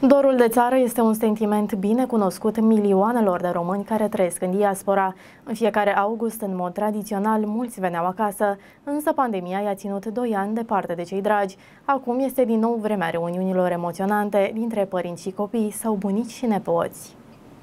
Dorul de țară este un sentiment bine cunoscut milioanelor de români care trăiesc în diaspora. În fiecare august, în mod tradițional, mulți veneau acasă, însă pandemia i-a ținut doi ani departe de cei dragi. Acum este din nou vremea reuniunilor emoționante dintre părinți și copii sau bunici și nepoți.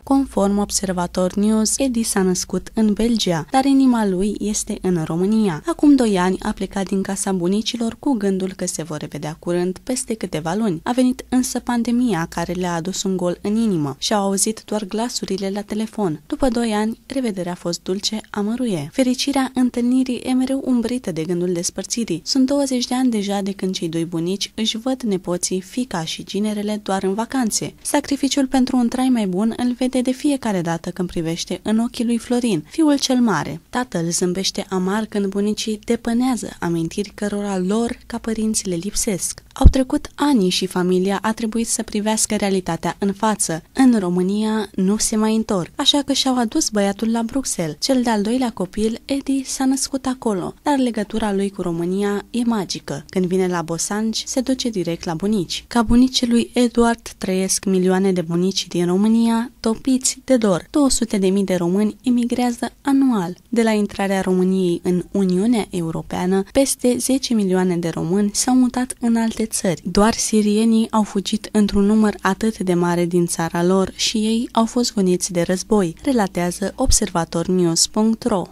Conform Observator News, Eddie s-a născut în Belgia, dar inima lui este în România. Acum doi ani a plecat din casa bunicilor cu gândul că se vor revedea curând peste câteva luni. A venit însă pandemia care le-a adus un gol în inimă și au auzit doar glasurile la telefon. După doi ani, revederea a fost dulce, amăruie. Fericirea întâlnirii e mereu umbrită de gândul despărțirii. Sunt 20 de ani deja de când cei doi bunici își văd nepoții, fica și ginerele doar în vacanțe. Sacrificiul pentru un trai mai bun îl vede vede de fiecare dată când privește în ochii lui Florin, fiul cel mare. Tatăl zâmbește amar când bunicii depănează amintiri cărora lor ca părinții le lipsesc. Au trecut ani și familia a trebuit să privească realitatea în față. În România nu se mai întorc, așa că și-au adus băiatul la Bruxelles. Cel de-al doilea copil, Eddie, s-a născut acolo, dar legătura lui cu România e magică. Când vine la Bosanci, se duce direct la bunici. Ca bunicii lui Eduard trăiesc milioane de bunici din România, topiți de dor. 200.000 de români emigrează anual. De la intrarea României în Uniunea Europeană, peste 10 milioane de români s-au mutat în alte alte țări. Doar sirienii au fugit într-un număr atât de mare din țara lor și ei au fost goniți de război, relatează observatornews.ro.